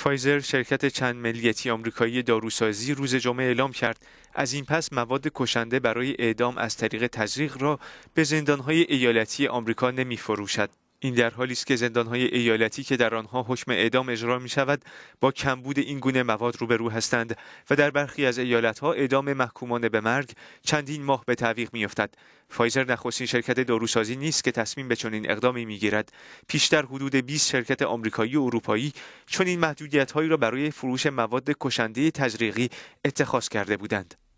فایزر شرکت چند ملیتی آمریکایی داروسازی روز جمعه اعلام کرد از این پس مواد کشنده برای اعدام از طریق تزریق را به زندانهای ایالتی آمریکا نمی فروشد. این در حالی است که زندانهای ایالتی که در آنها حکم اعدام اجرا می شود با کمبود این گونه مواد روبرو هستند و در برخی از ایالتها اعدام محکومان به مرگ چندین ماه به تعویق می افتد. فایزر نخستین شرکت داروسازی نیست که تصمیم به چنین اقدامی میگیرد پیشتر حدود 20 شرکت آمریکایی و اروپایی چنین هایی را برای فروش مواد کشنده تزریقی اتخاذ کرده بودند